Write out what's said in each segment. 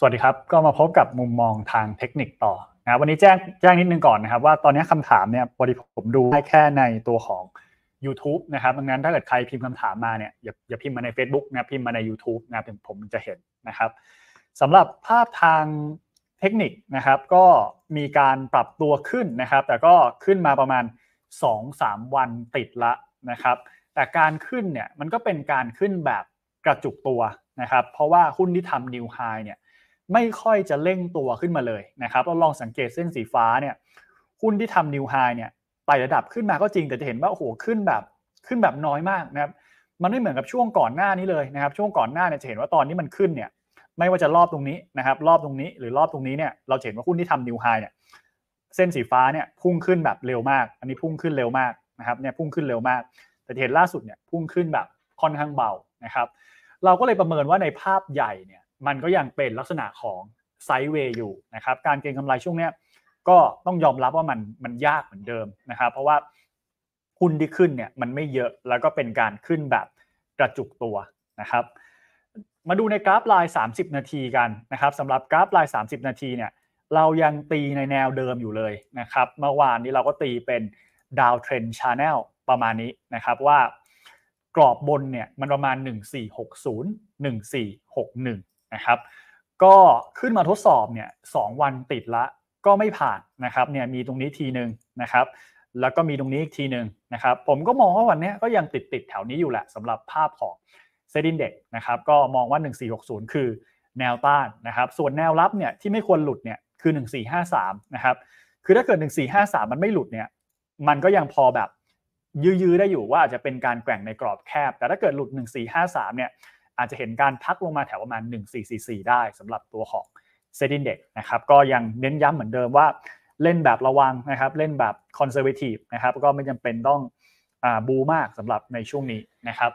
สวัสดีครับ ก็มาพบกับมุมมองทางเทคนิคต่อนะวันนี้แจ้งแจ้งนิดนึงก่อนนะครับ ว่าตอนนี้คำถามเนี่ยพอดีผมดูได้แค่ในตัวของ YouTube นะครับดังนั้นถ้าเกิดใครพิมพ์คำถามมาเนี่ยอย่าอย่าพิมพ์มาใน Facebook นะพิมพ์มาใน YouTube นะผมจะเห็นนะครับสำหรับภาพทางเทคนิคนะครับ ก็มีการปรับตัวขึ้นนะครับแต่ก็ขึ้นมาประมาณ 2-3 วันติดละนะครับ แต่การขึ้นเนี่ยมันก็เป็นการขึ้นแบบกระจุกตัวนะครับเพราะว่าหุ้นที่ทำนิวไฮเนี่ยไม่ค่อยจะเร่งตัวขึ้นมาเลยนะครับ เราลองสังเกตเส้นสีฟ้าเนี่ยหุ้นที่ทำนิวไฮเนี่ยไต่ระดับขึ้นมาก็จริงแต่จะเห็นว่าโอ้โหขึ้นแบบขึ้นแบบน้อยมากนะครับมันไม่เหมือนกับช่วงก่อนหน้านี้เลยนะครับ ช่วงก่อนหน้าเนี่ยจะเห็นว่าตอนนี้มันขึ้นเนี่ยไม่ว่าจะรอบตรงนี้นะครับรอบตรงนี้หรือรอบตรงนี้เนี่ยเราเห็นว่าหุ้นที่ทำนิวไฮเนี่ยเส้นสีฟ้าเนี่ยพุ่งขึ้นแบบเร็วมาก อันนี้พุ่งขึ้นเร็วมากนะครับเนี่ยพุ่งขึ้นเร็วมากแต่เห็นล่าสุดเนี่ยพุ่งขึ้นแบบค่อนข้างเบานะครับเราก็เลยประเมินว่าในภาพใหญ่เนี่ยมันก็ยังเป็นลักษณะของไซด์เวย์อยู่นะครับ การเก็งกำไรช่วงเนี้ยก็ต้องยอมรับว่ามันมันยากเหมือนเดิมนะครับ เพราะว่าหุ้นที่ขึ้นเนี่ยมันไม่เยอะแล้วก็เป็นการขึ้นแบบกระจุกตัวนะครับ มาดูในกราฟลาย30 นาทีกันนะครับสำหรับกราฟลาย30 นาทีเนี่ยเรายังตีในแนวเดิมอยู่เลยนะครับเมื่อวานนี้เราก็ตีเป็นดาวเทรนชาแนลประมาณนี้นะครับ ว่ากรอบบนเนี่ยมันประมาณ 1460 1461นะครับ ก็ขึ้นมาทดสอบเนี่ยสวันติดละก็ไม่ผ่านนะครับเนี่ยมีตรงนี้ทีหนึ่งนะครับแล้วก็มีตรงนี้อีกทีหนึ่งนะครับผมก็มองว่าวันนี้ก็ยังติดติดแถวนี้อยู่แหละสำหรับภาพของเซดินเด็กนะครับก็มองว่า 1460 คือแนวต้านนะครับส่วนแนวรับเนี่ยที่ไม่ควรหลุดเนี่ยคือ 1453 นะครับคือถ้าเกิด 1453 มันไม่หลุดเนี่ยมันก็ยังพอแบบยื้อๆได้อยู่ว่าอาจจะเป็นการแกว่งในกรอบแคบ แต่ถ้าเกิดหลุด 1453เนี่ยอาจจะเห็นการพักลงมาแถวประมาณ 1444 ได้สำหรับตัวของเซตินเด็กนะครับก็ยังเน้นย้ำเหมือนเดิมว่าเล่นแบบระวังนะครับ เล่นแบบคอนเซอร์เวทีฟนะครับก็ไม่จำเป็นต้องบูมากสำหรับในช่วงนี้นะครับ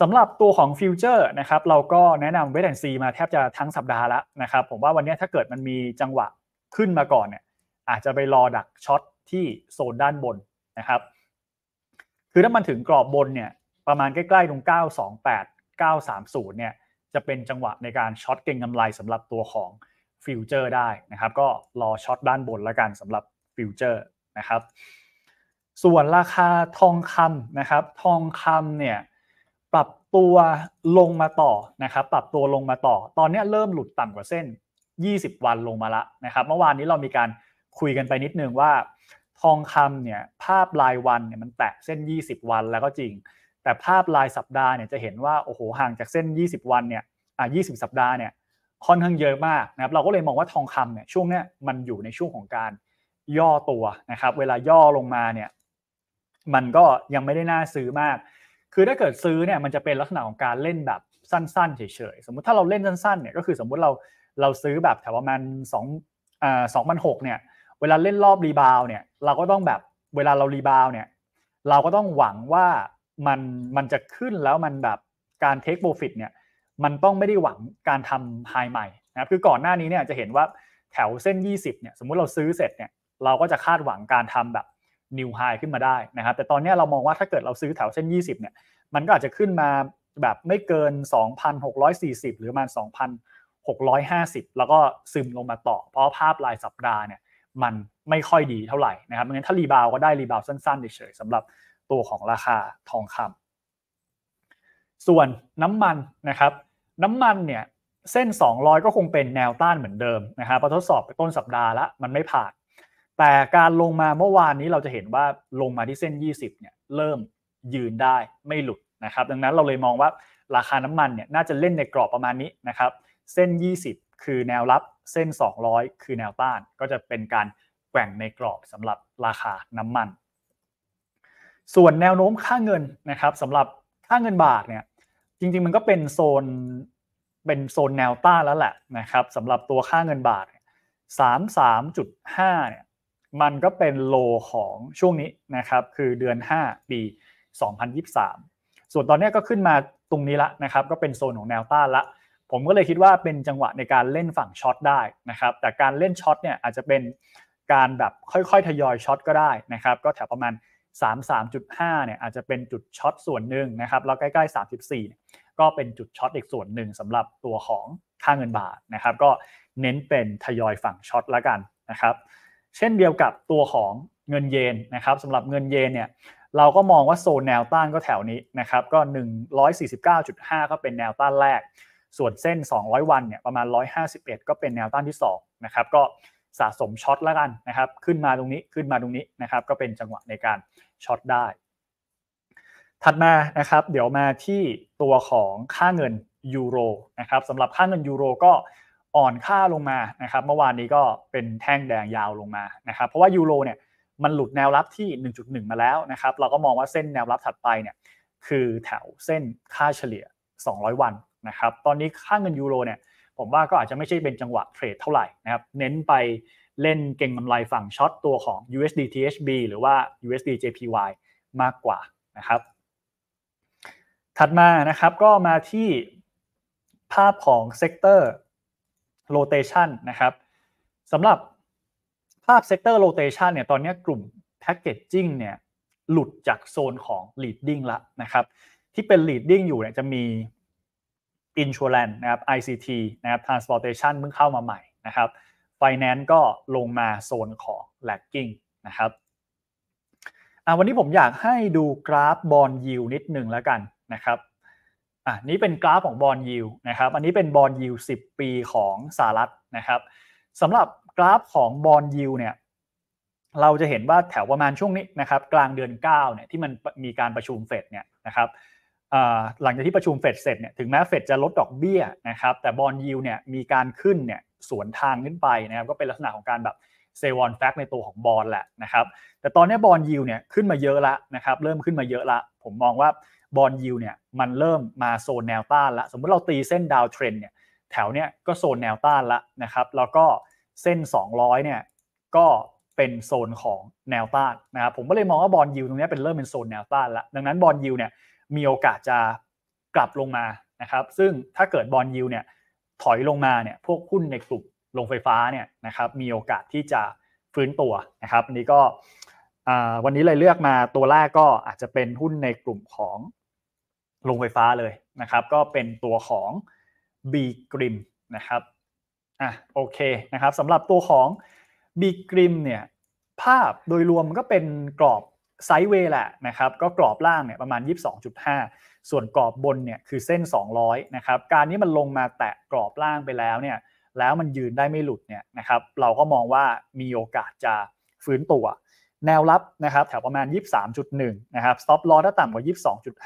สำหรับตัวของฟิวเจอร์นะครับเราก็แนะนำเวทแอนซีมาแทบจะทั้งสัปดาห์แล้วนะครับผมว่าวันนี้ถ้าเกิดมันมีจังหวะขึ้นมาก่อนเนี่ยอาจจะไปรอดักช็อตที่โซนด้านบนนะครับคือถ้ามันถึงกรอบบนเนี่ยประมาณใกล้ๆตรง 928 930เนี่ยจะเป็นจังหวะ ในการช็อตเก็งกำไรสำหรับตัวของฟิวเจอร์ได้นะครับ ก็รอช็อตด้านบนแล้วกันสำหรับฟิวเจอร์นะครับส่วนราคาทองคำนะครับ ทองคำเนี่ยปรับตัวลงมาต่อนะครับปรับตัวลงมาต่อ ตอนนี้เริ่มหลุดต่ำกว่าเส้น 20 วันลงมาละนะครับเมื่อวานนี้เรามีการคุยกันไปนิดนึงว่า ทองคำเนี่ยภาพรายวันเนี่ยมันแตะเส้น 20 วันแล้วก็จริงแต่ภาพรายสัปดาห์เนี่ยจะเห็นว่าโอ้โหห่างจากเส้น 20 วันเนี่ยอ่ะ20 สัปดาห์เนี่ยค่อนข้างเยอะมากนะครับเราก็เลยมองว่าทองคำเนี่ยช่วงเนี้ยมันอยู่ในช่วงของการย่อตัวนะครับเวลาย่อลงมาเนี่ยมันก็ยังไม่ได้น่าซื้อมาก คือถ้าเกิดซื้อเนี่ยมันจะเป็นลักษณะของการเล่นแบบสั้นๆเฉยๆสมมุติถ้าเราเล่นสั้น ๆ เนี่ยก็คือ สมมุติเราเราซื้อแบบแถวประมาณสองอ่าสองพันหกเนี่ยเวลาเล่นรอบรีบาวเนี่ยเราก็ต้องแบบเวลาเรารีบาวเนี่ย เราก็ต้องหวังว่ามันมันจะขึ้นแล้วมันแบบการเทคโปรฟิตเนี่ยมันต้องไม่ได้หวังการทำไฮใหม่นะครับคือก่อนหน้านี้เนี่ยจะเห็นว่าแถวเส้น 20เนี่ยสมมุติเราซื้อเสร็จเนี่ยเราก็จะคาดหวังการทำแบบนิวไฮขึ้นมาได้นะครับแต่ตอนนี้เรามองว่าถ้าเกิดเราซื้อแถวเส้น 20เนี่ยมันก็อาจจะขึ้นมาแบบไม่เกิน 2,640 หรือประมาณ2,650 แล้วก็ซึมลงมาต่อเพราะภาพรายสัปดาห์เนี่ยมันไม่ค่อยดีเท่าไหร่นะครับงั้นถ้ารีบาวก็ได้รีบาวสั้นๆเฉยๆสำหรับตัวของราคาทองคำ ส่วนน้ำมันนะครับ น้ำมันเนี่ยเส้น 200 ก็คงเป็นแนวต้านเหมือนเดิมนะครับพอทดสอบไปต้นสัปดาห์ละมันไม่ผ่าน แต่การลงมาเมื่อวานนี้เราจะเห็นว่าลงมาที่เส้น 20เนี่ยเริ่มยืนได้ไม่หลุดนะครับ ดังนั้นเราเลยมองว่าราคาน้ำมันเนี่ยน่าจะเล่นในกรอบประมาณนี้นะครับ เส้น 20 คือแนวรับเส้น 200 คือแนวต้าน ก็จะเป็นการแกว่งในกรอบสำหรับราคาน้ำมันส่วนแนวโน้มค่าเงินนะครับสำหรับค่าเงินบาทเนี่ยจริงๆมันก็เป็นโซนเป็นโซนแนวต้านแล้วแหละนะครับสำหรับตัวค่าเงินบาทสามสามจุดห้าเนี่ยมันก็เป็นโลของช่วงนี้นะครับคือเดือน 5 ปี 2023 ส่วนตอนนี้ก็ขึ้นมาตรงนี้ละนะครับก็เป็นโซนของแนวต้านละผมก็เลยคิดว่าเป็นจังหวะในการเล่นฝั่งช็อตได้นะครับแต่การเล่นช็อตเนี่ยอาจจะเป็นการแบบค่อยๆ ทยอยช็อตก็ได้นะครับก็แถวประมาณ33.5เนี่ยอาจจะเป็นจุดช็อตส่วนหนึ่งนะครับแล้วใกล้ๆ34ก็เป็นจุดช็อตอีกส่วนหนึ่งสำหรับตัวของค่าเงินบาทนะครับก็เน้นเป็นทยอยฝั่งช็อตละกันนะครับเช่นเดียวกับตัวของเงินเยนนะครับสำหรับเงินเยนเนี่ยเราก็มองว่าโซนแนวต้านก็แถวนี้นะครับก็ 149.5 ก็เป็นแนวต้านแรก ส่วนเส้น 200 วันเนี่ยประมาณ 151 ก็เป็นแนวต้านที่2นะครับก็สะสมช็อตแล้วกันนะครับขึ้นมาตรงนี้ขึ้นมาตรงนี้นะครับก็เป็นจังหวะในการช็อตได้ ถัดมานะครับเดี๋ยวมาที่ตัวของค่าเงินยูโรนะครับสำหรับค่าเงินยูโรก็อ่อนค่าลงมานะครับเมื่อวานนี้ก็เป็นแท่งแดงยาวลงมานะครับเพราะว่ายูโรเนี่ยมันหลุดแนวรับที่ 1.1 มาแล้วนะครับเราก็มองว่าเส้นแนวรับถัดไปเนี่ยคือแถวเส้นค่าเฉลี่ย200 วันนะครับตอนนี้ค่าเงินยูโรเนี่ยผมว่าก็อาจจะไม่ใช่เป็นจังหวะเทรดเท่าไหร่นะครับ เน้นไปเล่นเก่งกำไรฝั่งช็อตตัวของ USD THB หรือว่า USD JPY มากกว่านะครับ ถัดมานะครับก็มาที่ภาพของเซกเตอร์โลเทชันนะครับสำหรับภาพเซกเตอร์โลเทชันเนี่ยตอนนี้กลุ่มแพคเกจจิ้งเนี่ยหลุดจากโซนของ leading ละนะครับ ที่เป็น leading อยู่เนี่ยจะมี Insurance นะครับ ICT นะครับ Transportation เพิ่งเข้ามาใหม่นะครับ Finance ก็ลงมาโซนของ lagging นะครับวันนี้ผมอยากให้ดูกราฟบอลยิวนิดหนึ่งแล้วกันนะครับ อ่ะนี้เป็นกราฟของบอลยิวนะครับ อันนี้เป็นบอลยิว10 ปีของสหรัฐนะครับ สำหรับกราฟของบอลยิวเนี่ย เราจะเห็นว่าแถวประมาณช่วงนี้นะครับ กลางเดือน9เนี่ยที่มันมีการประชุมเฟดเนี่ยนะครับหลังจากที่ประชุมเฟดเสร็จเนี่ย ถึงแม้เฟดจะลดดอกเบี้ยนะครับ แต่บอลยูเนี่ยมีการขึ้นเนี่ยสวนทางขึ้นไปนะครับ ก็เป็นลักษณะของการแบบเซวอนแฟกในตัวของบอลแหละนะครับ แต่ตอนนี้บอลยูเนี่ยขึ้นมาเยอะละนะครับ เริ่มขึ้นมาเยอะละ ผมมองว่าบอลยูเนี่ยมันเริ่มมาโซนแนวต้านละ สมมุติเราตีเส้นดาวเทรนเนี่ย แถวเนี้ยก็โซนแนวต้านละนะครับ แล้วก็เส้น 200เนี่ยก็เป็นโซนของแนวต้านนะครับ ผมก็เลยมองว่าบอลยูตรงนี้เป็นเริ่มเป็นโซนแนวต้านละ ดังนั้นบอลยูเนี่ยมีโอกาสจะกลับลงมานะครับ ซึ่งถ้าเกิดบอลยิวเนี่ยถอยลงมาเนี่ยพวกหุ้นในกลุ่มลงไฟฟ้าเนี่ยนะครับมีโอกาสที่จะฟื้นตัวนะครับอันนี้ก็วันนี้เลยเลือกมาตัวแรกก็อาจจะเป็นหุ้นในกลุ่มของลงไฟฟ้าเลยนะครับ ก็เป็นตัวของ B กริมนะครับอ่ะโอเคนะครับสำหรับตัวของ B กริมเนี่ยภาพโดยรวมมันก็เป็นกรอบไซด์เวย์แหละนะครับก็กรอบล่างเนี่ยประมาณ 22.5 ส่วนกรอบบนเนี่ยคือเส้น 200นะครับการนี้มันลงมาแตะกรอบล่างไปแล้วเนี่ยแล้วมันยืนได้ไม่หลุดเนี่ยนะครับเราก็มองว่ามีโอกาสจะฟื้นตัวแนวรับนะครับแถวประมาณ 23.1 นะครับสต็อปลอถ้าต่ำกว่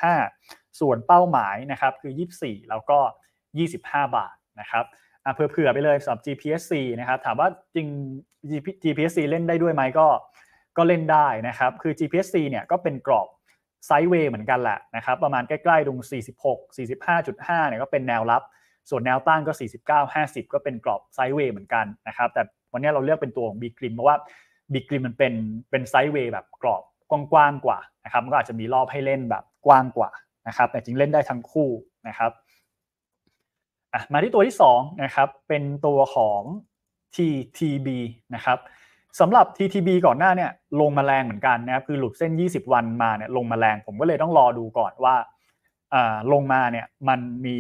า 22.5 ส่วนเป้าหมายนะครับคือ 24 แล้วก็ 25 บาทนะครับเผื่อๆ ไปเลยสำหรับ GPSC นะครับถามว่าจริง GPSC เล่นได้ด้วยไหมก็ก็เล่นได้นะครับ คือ GPSC เนี่ยก็เป็นกรอบไซด์เวย์เหมือนกันแหละนะครับ ประมาณใกล้ๆตรง46 45.5เนี่ยก็เป็นแนวรับ ส่วนแนวต้านก็ 49 50 ก็เป็นกรอบไซด์เวย์เหมือนกันนะครับ แต่วันนี้เราเลือกเป็นตัวของบีกริมเพราะว่าบีกริมมันเป็นเป็นไซด์เวย์แบบกรอบกว้างกว่านะครับมันก็อาจจะมีรอบให้เล่นแบบกว้างกว่านะครับแต่จริง เล่นได้ทั้งคู่นะครับ มาที่ตัวที่ 2 นะครับ เป็นตัวของ TTB นะครับสำหรับ TTB ก่อนหน้าเนี่ยลงมาแรงเหมือนกันนะครับ คือหลุดเส้น 20 วันมาเนี่ยลงมาแรงผมก็เลยต้องรอดูก่อนว่า ลงมาเนี่ยมันมี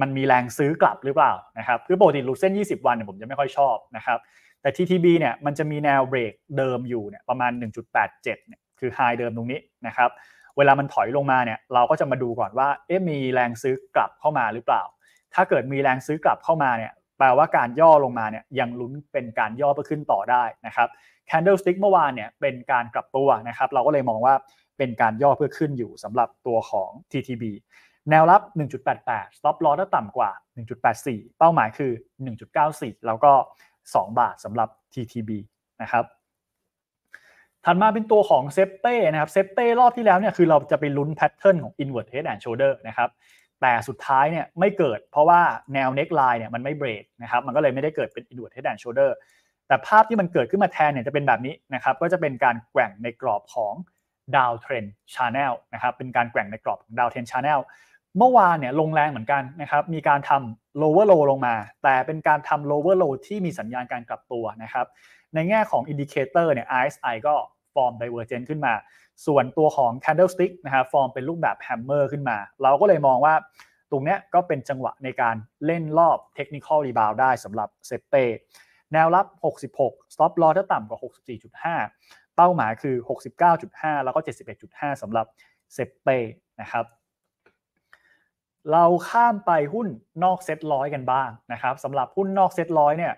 มันมีแรงซื้อกลับหรือเปล่านะครับคือปกติหลุดเส้น 20 วันเนี่ยผมจะไม่ค่อยชอบนะครับแต่ TTB เนี่ยมันจะมีแนวเบรกเดิมอยู่เนี่ยประมาณ 1.87เนี่ยคือไฮเดิมตรงนี้นะครับเวลามันถอยลงมาเนี่ยเราก็จะมาดูก่อนว่าเอ๊ะมีแรงซื้อกลับเข้ามาหรือเปล่า ถ้าเกิดมีแรงซื้อกลับเข้ามาเนี่ยแปลว่าการย่อลงมาเนี่ยยังลุ้นเป็นการย่อเพื่อขึ้นต่อได้นะครับ candlestick เมื่อวานเนี่ยเป็นการกลับตัวนะครับ เราก็เลยมองว่าเป็นการย่อเพื่อขึ้นอยู่สำหรับตัวของ TTB แนวรับ 1.88 stop loss ถ้าต่ำกว่า 1.84 เป้าหมายคือ 1.94 แล้วก็ 2 บาทสำหรับ TTB นะครับ ถัดมาเป็นตัวของเซฟเต้นะครับเซฟเต้รอบที่แล้วเนี่ยคือเราจะไปลุ้นแพทเทิร์นของ i n v e r d head and shoulder นะครับแต่สุดท้ายเนี่ยไม่เกิดเพราะว่าแนวเน็กไลน์เนี่ยมันไม่เบรกนะครับมันก็เลยไม่ได้เกิดเป็นอินดูดให้แดนโชเดอร์แต่ภาพที่มันเกิดขึ้นมาแทนเนี่ยจะเป็นแบบนี้นะครับก็จะเป็นการแกว่งในกรอบของดาวเทรนชาแนลนะครับเป็นการแกว่งในกรอบของดาวเทรนชาแนลเมื่อวานเนี่ยลงแรงเหมือนกันนะครับมีการทำ lower low ลงมาแต่เป็นการทำ lower low ที่มีสัญญาณการกลับตัวนะครับในแง่ของอินดิเคเตอร์เนี่ย RSI ก็ฟอร์ม divergent ขึ้นมา ส่วนตัวของ candlestick นะครับฟอร์ม เป็นรูปแบบ hammer ขึ้นมา เราก็เลยมองว่าตรงนี้ก็เป็นจังหวะในการเล่นรอบ technical rebound ได้สำหรับเซเปแนวรับ 66 stop loss ถ้าต่ำกว่า 64.5 เป้าหมายคือ 69.5 แล้วก็ 71.5สำหรับเซเปนะครับ เราข้ามไปหุ้นนอกเซ็ตร้อยกันบ้าง นะครับสำหรับหุ้นนอกเซ็ตร้อยเนี่ย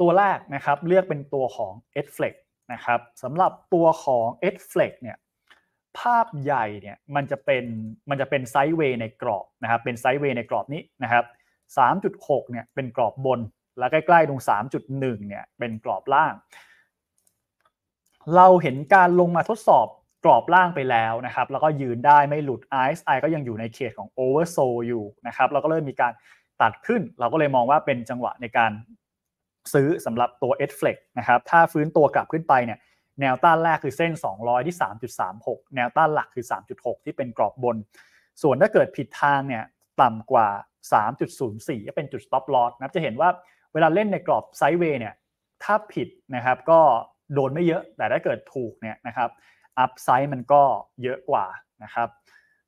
ตัวแรกนะครับเลือกเป็นตัวของ e d f l e x ะครับสำหรับตัวของ e d f l e x เนี่ยภาพใหญ่เนี่ยมันจะเป็นมันจะเป็นไซด์เวย์ในกรอบนะครับเป็นไซด์เวย์ในกรอบนี้นะครับ3.6เนี่ยเป็นกรอบบน และใกล้ ๆ ตรง 3.1เนี่ยเป็นกรอบล่าง เราเห็นการลงมาทดสอบกรอบล่างไปแล้วนะครับแล้วก็ยืนได้ไม่หลุด์ s i ก็ยังอยู่ในเขตของ oversold อยู่นะครับเราก็เริ่มมีการตัดขึ้น เราก็เลยมองว่าเป็นจังหวะในการซื้อสำหรับตัว s f l e x นะครับ ถ้าฟื้นตัวกลับขึ้นไปเนี่ย แนวต้านแรกคือเส้น 200 ที่ 3.36 แนวต้านหลักคือ 3.6 ที่เป็นกรอบบน ส่วนถ้าเกิดผิดทางเนี่ยต่ำกว่า 3.04จะเป็นจุด stop loss นะจะเห็นว่าเวลาเล่นในกรอบไซด์เวย์เนี่ย ถ้าผิดนะครับก็โดนไม่เยอะ แต่ถ้าเกิดถูกเนี่ยนะครับอัพไซด์มันก็เยอะกว่านะครับ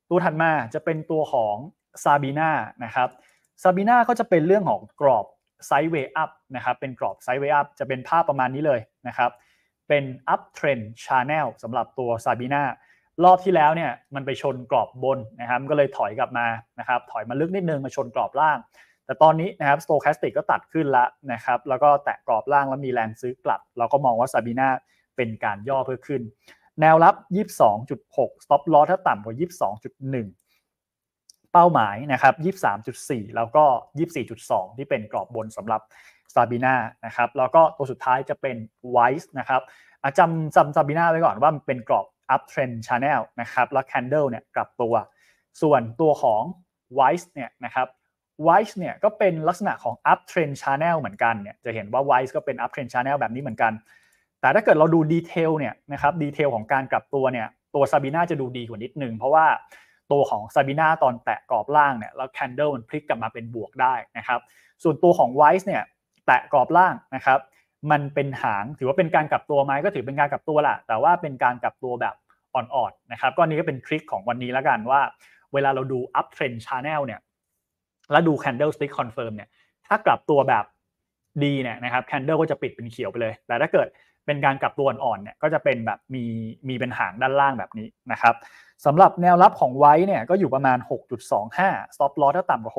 ตัวถัดมาจะเป็นตัวของซาบีนานะครับซาบีนาก็จะเป็นเรื่องของกรอบไซด์เวย์อัพนะครับ เป็นกรอบไซด์เวย์อัพจะเป็นภาพประมาณนี้เลยนะครับ เป็นอัพเทรนชาแนลสำหรับตัวซาบีนารอบที่แล้วเนี่ยมันไปชนกรอบบนนะครับก็เลยถอยกลับมานะครับ ถอยมาลึกนิดนึงมาชนกรอบล่าง แต่ตอนนี้นะครับสโตแคสติกก็ตัดขึ้นละนะครับ แล้วก็แตะกรอบล่างแล้วมีแรงซื้อกลับ เราก็มองว่าซาบีนาเป็นการย่อเพิ่มขึ้น แนวรับ 22.6 stop loss ถ้าต่ำกว่า 22.1เป้าหมายนะครับ 23.4 แล้วก็ 24.2 ที่เป็นกรอบบนสำหรับซาบีนานะครับ แล้วก็ตัวสุดท้ายจะเป็นไวส์นะครับ จำจำซาบีนาไว้ก่อนว่ามันเป็นกรอบ uptrend channel นะครับ แล้วแคนเดลเนี่ยกลับตัว ส่วนตัวของไวส์เนี่ยนะครับ ไวส์เนี่ยก็เป็นลักษณะของ uptrend channel เหมือนกัน เนี่ยจะเห็นว่าไวส์ก็เป็น uptrend channel แบบนี้เหมือนกัน แต่ถ้าเกิดเราดูดีเทลเนี่ยนะครับ ดีเทลของการกลับตัวเนี่ย ตัวซาบีนาจะดูดีกว่านิดนึงเพราะว่าตัวของซาบิน่าตอนแตะกรอบล่างเนี่ยแล้วแคนเดิลมันพลิกกลับมาเป็นบวกได้นะครับส่วนตัวของไวซ์เนี่ยแตะกรอบล่างนะครับมันเป็นหางถือว่าเป็นการกลับตัวไหมก็ถือเป็นการกลับตัวแหละแต่ว่าเป็นการกลับตัวแบบอ่อนๆนะครับก็นี้ก็เป็นทริคของวันนี้แล้วกันว่า เวลาเราดูอัพเทรนด์ชาแนลเนี่ยแล้วดูแคนเดลสติ๊กคอนเฟิร์มเนี่ยถ้ากลับตัวแบบดีเนี่ยนะครับแคนเดลก็จะปิดเป็นเขียวไปเลย แต่ถ้าเกิดเป็นการกลับตัวอ่อนเนี่ยก็จะเป็นแบบมีมีเป็นหางด้านล่างแบบนี้นะครับสำหรับแนวรับของไว้เนี่ยก็อยู่ประมาณ 6.25 stop loss ถ้าต่ำกว่า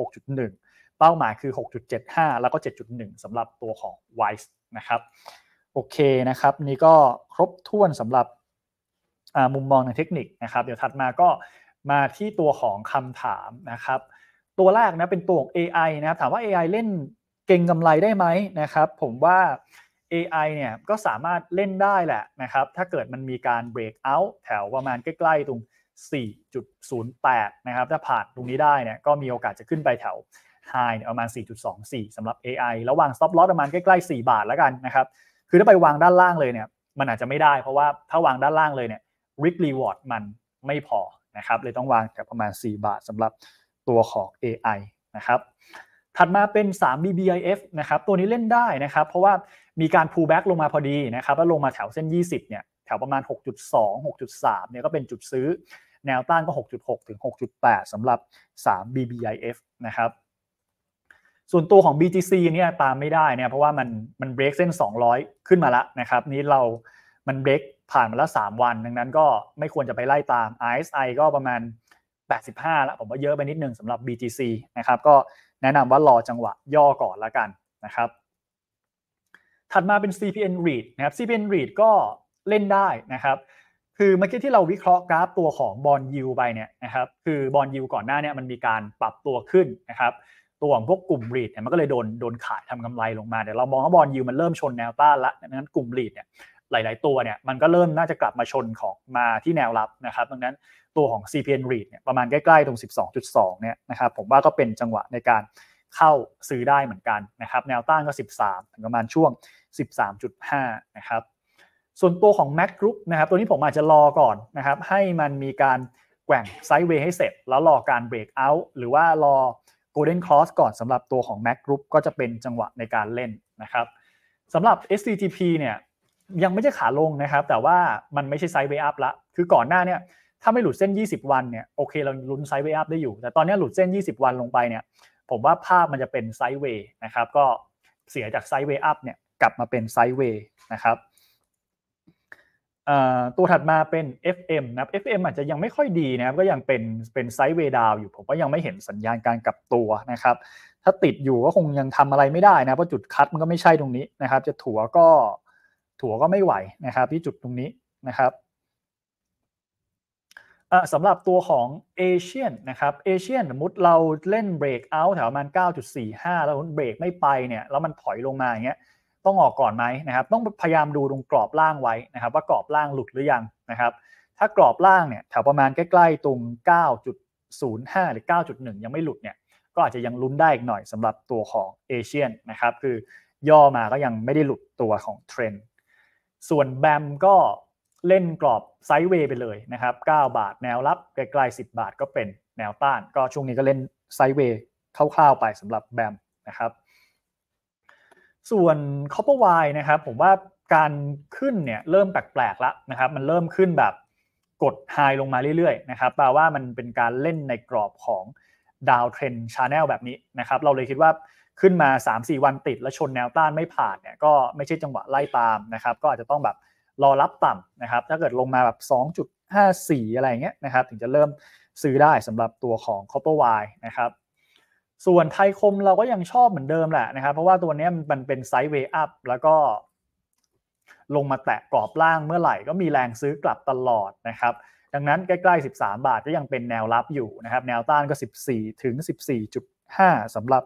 6.1 เป้าหมายคือ 6.75 แล้วก็ 7.1สำหรับตัวของไว้นะครับโอเคนะครับ นี่ก็ครบถ้วนสำหรับมุมมองทางเทคนิคนะครับ เดี๋ยวถัดมาก็มาที่ตัวของคำถามนะครับ ตัวแรกนะเป็นตัวของ AI นะครับถามว่า AI เล่นเก่งกำไรได้ไหมนะครับผมว่า AI เนี่ย ก็สามารถเล่นได้แหละนะครับ ถ้าเกิดมันมีการ break out แถวประมาณใกล้ๆตรง 4.08 นะครับ ถ้าผ่านตรงนี้ได้เนี่ยก็มีโอกาสจะขึ้นไปแถว high ประมาณ 4.24 สำหรับ AI แล้ววาง stop loss ประมาณใกล้ๆ 4 บาทแล้วกันนะครับ คือถ้าไปวางด้านล่างเลยเนี่ย มันอาจจะไม่ได้เพราะว่าถ้าวางด้านล่างเลยเนี่ย risk reward มันไม่พอนะครับเลยต้องวางแถวประมาณ 4 บาทสำหรับตัวของ AI นะครับถัดมาเป็น3 BBIF นะครับตัวนี้เล่นได้นะครับเพราะว่ามีการ pull back ลงมาพอดีนะครับแล้วลงมาแถวเส้น 20 เนี่ย แถวประมาณ 6.2 6.3 เนี่ยก็เป็นจุดซื้อ แนวต้านก็ 6.6 ถึง 6.8 สำหรับ 3 BBIF นะครับ ส่วนตัวของ BTC เนี่ยตามไม่ได้เนี่ยเพราะว่ามันมัน break เส้น 200 ขึ้นมาละนะครับ นี้เรามัน break ผ่านมาละ 3 วัน ดังนั้นก็ไม่ควรจะไปไล่ตาม RSI ก็ประมาณ 85แล้วผมว่าเยอะไปนิดนึงสำหรับ BTC นะครับ ก็แนะนำว่ารอจังหวะย่อก่อนละกันนะครับัดมาเป็น CPN read นะครับ CPN read ก็เล่นได้นะครับ คือเมื่อกี้ที่เราวิเคราะห์กราฟตัวของบอลยูไปเนี่ยนะครับ คือบอลยูก่อนหน้าเนี่ยมันมีการปรับตัวขึ้นนะครับ ตัวของพวกกลุ่มรีดเนี่ยมันก็เลยโดนโดนขายทำกำไรลงมา เดี๋ยวเรามองว่าบอลยูมันเริ่มชนแนวต้านละดังนั้นกลุ่มรีดเนี่ยหลายๆตัวเนี่ยมันก็เริ่มน่าจะกลับมาชนของมาที่แนวรับนะครับดังนั้นตัวของ CPN r e a d เนี่ยประมาณใกล้ ๆ ตรง 12.2 เนี่ยนะครับ ผมว่าก็เป็นจังหวะในการเข้าซื้อได้เหมือนกันนะครับแนวต้านก็ 13ประมาณช่วง13.5 นะครับ ส่วนตัวของ Mac Group นะครับ ตัวนี้ผมอาจจะรอก่อนนะครับ ให้มันมีการ แกว่งไซด์เวย์ให้เสร็จแล้วรอการเบรกเอาท์หรือว่ารอโกลเด้นคลอสก่อนสำหรับตัวของ Mac Group ก็จะเป็นจังหวะในการเล่นนะครับสำหรับ SCTP เนี่ยยังไม่ใช่ขาลงนะครับ แต่ว่ามันไม่ใช่ไซด์เวย์อัพละคือก่อนหน้าเนี่ยถ้าไม่หลุดเส้น 20 วันเนี่ยโอเค เราลุ้นไซด์เวย์อัพได้อยู่ แต่ตอนนี้หลุดเส้น 20 วันลงไปเนี่ย ผมว่าภาพมันจะเป็นไซด์เวย์นะครับก็เสียจากไซด์เวย์อัพเนี่ยกลับมาเป็นไซด์เวย์นะครับตัวถัดมาเป็น FM นะ FM อาจจะยังไม่ค่อยดีนะครับก็ยังเป็นเป็นไซด์เวย์ดาวอยู่ ผมก็ยังไม่เห็นสัญญาณการกลับตัวนะครับ ถ้าติดอยู่ก็คงยังทำอะไรไม่ได้นะ เพราะจุดคัดมันก็ไม่ใช่ตรงนี้นะครับ จะถัวก็ถัวก็ไม่ไหวนะครับ ที่จุดตรงนี้นะครับสำหรับตัวของเอเชียนนะครับเอเชียนสมมติเราเล่นเบรกเอาท์แถวประมาณ9.45 แล้วเบรกไม่ไปเนี่ยแล้วมันถอยลงมาอย่างเงี้ยต้องออกก่อนไหมนะครับ ต้องพยายามดูตรงกรอบล่างไว้นะครับว่ากรอบล่างหลุดหรือยังนะครับ ถ้ากรอบล่างเนี่ยแถวประมาณใกล้ๆ ตรง 9.05 หรือ 9.1 ยังไม่หลุดเนี่ย ก็อาจจะยังลุ้นได้อีกหน่อยสำหรับตัวของเอเชียนนะครับคือย่อมาก็ยังไม่ได้หลุดตัวของเทรนด์ส่วนแบมก็เล่นกรอบไซด์เวย์ไปเลยนะครับ 9 บาทแนวรับใกล้ๆ 10 บาทก็เป็นแนวต้านก็ช่วงนี้ก็เล่นไซด์เวย์คร่าวๆไปสำหรับแบมนะครับส่วน Copper Wire นะครับผมว่าการขึ้นเนี่ยเริ่มแปลกๆแล้วนะครับ มันเริ่มขึ้นแบบกดไฮลงมาเรื่อยๆนะครับแปลว่ามันเป็นการเล่นในกรอบของดาวเทรนชาแนลแบบนี้นะครับเราเลยคิดว่าขึ้นมา 3-4 วันติดแล้วชนแนวต้านไม่ผ่านเนี่ยก็ไม่ใช่จังหวะไล่ตามนะครับก็อาจจะต้องแบบรอรับต่ำนะครับ ถ้าเกิดลงมาแบบ 2.54 อะไรเงี้ยนะครับถึงจะเริ่มซื้อได้สำหรับตัวของ Copper w i นะครับส่วนไทยคมเราก็ยังชอบเหมือนเดิมแหละนะครับเพราะว่าตัวนี้มันเป็นไซด์เวอัพแล้วก็ลงมาแตะกรอบล่างเมื่อไหร่ก็มีแรงซื้อกลับตลอดนะครับ ดังนั้นใกล้ ๆ 13 บาทก็ยังเป็นแนวรับอยู่นะครับ แนวต้านก็ 14 ถึง 14.5 สำหรับ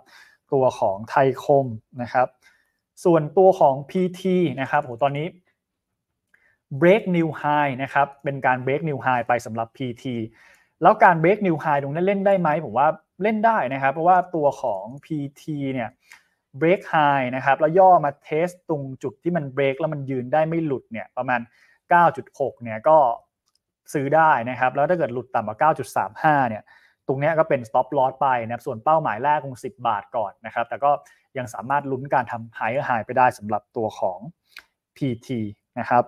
ตัวของไทยคมนะครับ ส่วนตัวของ PT นะครับโหตอนนี้ break new high นะครับเป็นการ break new high ไปสำหรับ PT แล้วการเบรกนิวไฮตรงนั้นเล่นได้ไหมผมว่าเล่นได้นะครับเพราะว่าตัวของ PT เนี่ยเบรกไฮนะครับแล้วย่อมาเทสตรงจุดที่มันเบรก แล้วมันยืนได้ไม่หลุดเนี่ยประมาณ 9.6 เนี่ยก็ซื้อได้นะครับแล้วถ้าเกิดหลุดต่ำกว่า 9.35 เนี่ย ตรงนี้ก็เป็น stop loss ไปนะครับส่วนเป้าหมายแรกคง 10 บาทก่อนนะครับแต่ก็ยังสามารถลุ้นการทำ higher high ไปได้สำหรับตัวของ PT นะครับ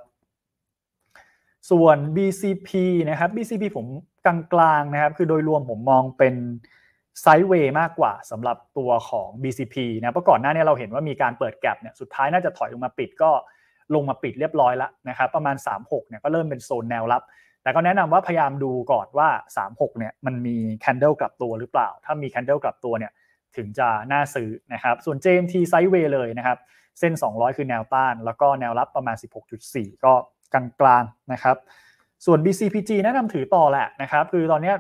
ส่วน BCP นะครับ BCP ผมกลางๆนะครับ คือโดยรวมผมมองเป็นไซด์เวย์มากกว่าสำหรับตัวของ BCP นะเพราะก่อนหน้านี้เราเห็นว่ามีการเปิดแกลบเนี่ยสุดท้ายน่าจะถอยลงมาปิดก็ลงมาปิดเรียบร้อยแล้วนะครับประมาณ 36เนี่ยก็เริ่มเป็นโซนแนวรับแต่ก็แนะนำว่าพยายามดูก่อนว่า 36เนี่ยมันมีแคนเดิลกลับตัวหรือเปล่า ถ้ามีแคนเดิลกลับตัวเนี่ยถึงจะน่าซื้อนะครับส่วน JMT ไซด์เวย์เลยนะครับเส้น 200 คือแนวต้านแล้วก็แนวรับประมาณ 16.4 ก็กลางๆนะครับส่วน BCPG แนะนำถือต่อแหละนะครับคือตอนนี้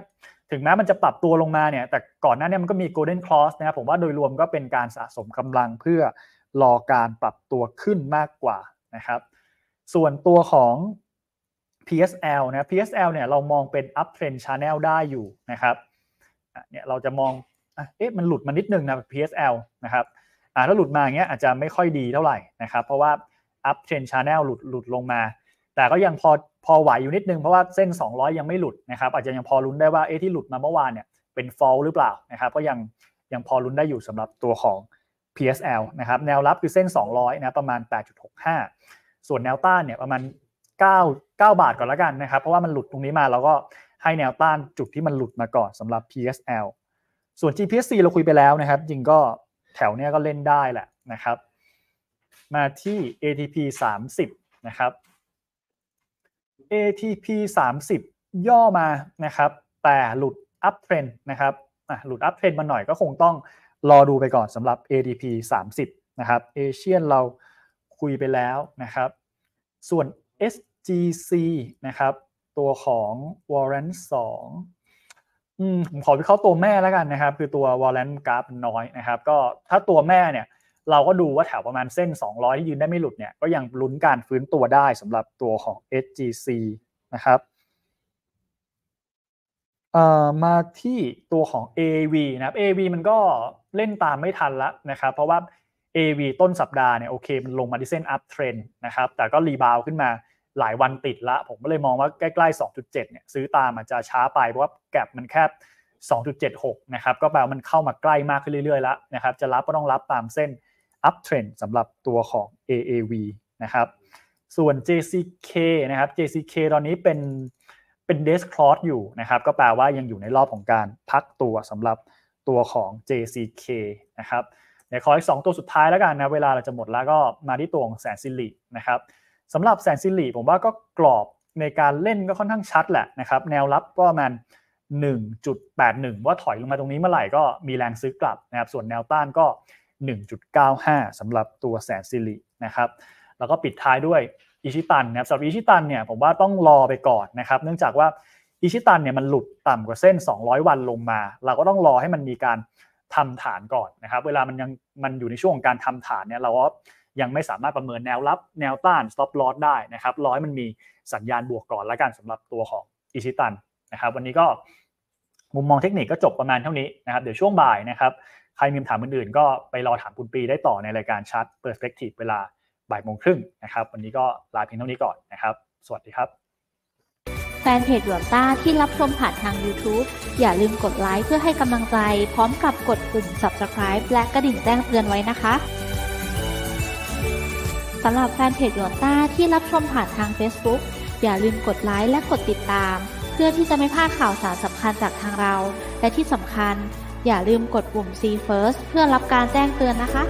ถึงแม้มันจะปรับตัวลงมาเนี่ยแต่ก่อนหน้านี้มันก็มี Golden Cross นะครับผมว่าโดยรวมก็เป็นการสะสมกำลังเพื่อรอการปรับตัวขึ้นมากกว่านะครับ ส่วนตัวของ PSL นะ PSL เนี่ยเรามองเป็น up trend channel ได้อยู่นะครับเนี่ยเราจะมองเอ๊ะมันหลุดมานิดนึงนะ PSL นะครับอ่าถ้าหลุดมาอย่างเงี้ยอาจจะไม่ค่อยดีเท่าไหร่นะครับ เพราะว่า up trend channel หลุดหลุดลงมา แต่ก็ยังพอพอไหวอยู่นิดนึงเพราะว่าเส้น 200 ยังไม่หลุดนะครับ อาจจะยังพอลุ้นได้ว่าเอ๊ะที่หลุดมาเมื่อวานเนี่ยเป็นฟอลหรือเปล่านะครับ ก็ยังยังพอลุ้นได้อยู่สำหรับตัวของ PSL นะครับ แนวรับคือเส้น 200นะประมาณ8.65 ส่วนแนวต้านเนี่ยประมาณ 9 9บาทก่อนละกันนะครับ เพราะว่ามันหลุดตรงนี้มาเราก็ให้แนวต้านจุดที่มันหลุดมาก่อนสำหรับ PSL ส่วน GPC เราคุยไปแล้วนะครับจริงก็แถวเนี้ยก็เล่นได้แหละนะครับ มาที่ ATP 30 นะครับ ATP 30 ย่อมานะครับ แต่หลุดอัพเทรนนะครับหลุดอัพเทรนมาหน่อยก็คงต้องรอดูไปก่อนสำหรับ ATP 30 นะครับ เอเชียนเราคุยไปแล้วนะครับ ส่วน SGC นะครับ ตัวของ Warrant 2อืมผมขอวิเคราะห์ตัวแม่แล้วกันนะครับ คือตัว w a r r ล n t กราฟน้อยนะครับ ก็ถ้าตัวแม่เนี่ยเราก็ดูว่าแถวประมาณเส้น 200 ที่ยืนได้ไม่หลุดเนี่ย ก็ยังลุ้นการฟื้นตัวได้สำหรับตัวของ SGC นะครับมาที่ตัวของ AV นะครับ AV มันก็เล่นตามไม่ทันละนะครับ เพราะว่า AV ต้นสัปดาห์เนี่ยโอเคมันลงมาที่เส้น up trend นะครับ แต่ก็รีบาวขึ้นมาหลายวันติดละ ผมก็เลยมองว่าใกล้ ๆ 2.7 เนี่ยซื้อตามอาจจะช้าไปเพราะว่าแกลบมันแคบ 2.76 นะครับ ก็แปลว่ามันเข้ามาใกล้มากขึ้นเรื่อยๆแล้วนะครับ จะรับก็ต้องรับตามเส้นพเทรนด์สำหรับตัวของ AAV นะครับ ส่วน JCK นะครับ JCK ตอนนี้เป็นเป็นเดสคลอสอยู่นะครับ ก็แปลว่ายังอยู่ในรอบของการพักตัวสำหรับตัวของ JCK นะครับ เดี๋ยวขออีก 2 ตัวสุดท้ายแล้วกันนะเวลาเราจะหมดแล้วก็มาที่ตัวของแสนสิรินะครับสำหรับแสนสิริผมว่าก็กรอบในการเล่นก็ค่อนข้างชัดแหละนะครับ แนวรับก็มัน1.81 ว่าถอยลงมาตรงนี้เมื่อไหร่ก็มีแรงซื้อกลับนะครับส่วนแนวต้านก็1.95 สำหรับตัวแสนซิลินะครับแล้วก็ปิดท้ายด้วยอิชิตันนะครับสำหรับอิชิตันเนี่ยผมว่าต้องรอไปก่อนนะครับ เนื่องจากว่าอิชิตันเนี่ยมันหลุดต่ำกว่าเส้น 200 วันลงมา เราก็ต้องรอให้มันมีการทำฐานก่อนนะครับ เวลามันยังมันอยู่ในช่วงของการทำฐานเนี่ยเราก็ยังไม่สามารถประเมินแนวรับแนวต้าน stop loss ได้นะครับรอให้มันมีสัญญาณบวกก่อนละกันสำหรับตัวของอิชิตันนะครับ วันนี้ก็มุมมองเทคนิคก็จบประมาณเท่านี้นะครับเดี๋ยวช่วงบ่ายนะครับใครมีคำถามอื่นๆก็ไปรอถามคุณปีได้ต่อในรายการชาร์ตเปอร์สเปกทีฟเวลาบ่ายโมงครึ่งนะครับ วันนี้ก็ลาเพียงเท่านี้ก่อนนะครับ สวัสดีครับ แฟนเพจหลวงต้าที่รับชมผ่านทาง YouTube อย่าลืมกดไลค์เพื่อให้กำลังใจ พร้อมกับกดปุ่ม Subscribe และกระดิ่งแจ้งเตือนไว้นะคะ สำหรับแฟนเพจหลวงต้าที่รับชมผ่านทาง Facebook อย่าลืมกดไลค์และกดติดตาม เพื่อที่จะไม่พลาดข่าวสารสำคัญจากทางเรา และที่สำคัญอย่าลืมกดปุ่ม See First เพื่อรับการแจ้งเตือนนะคะ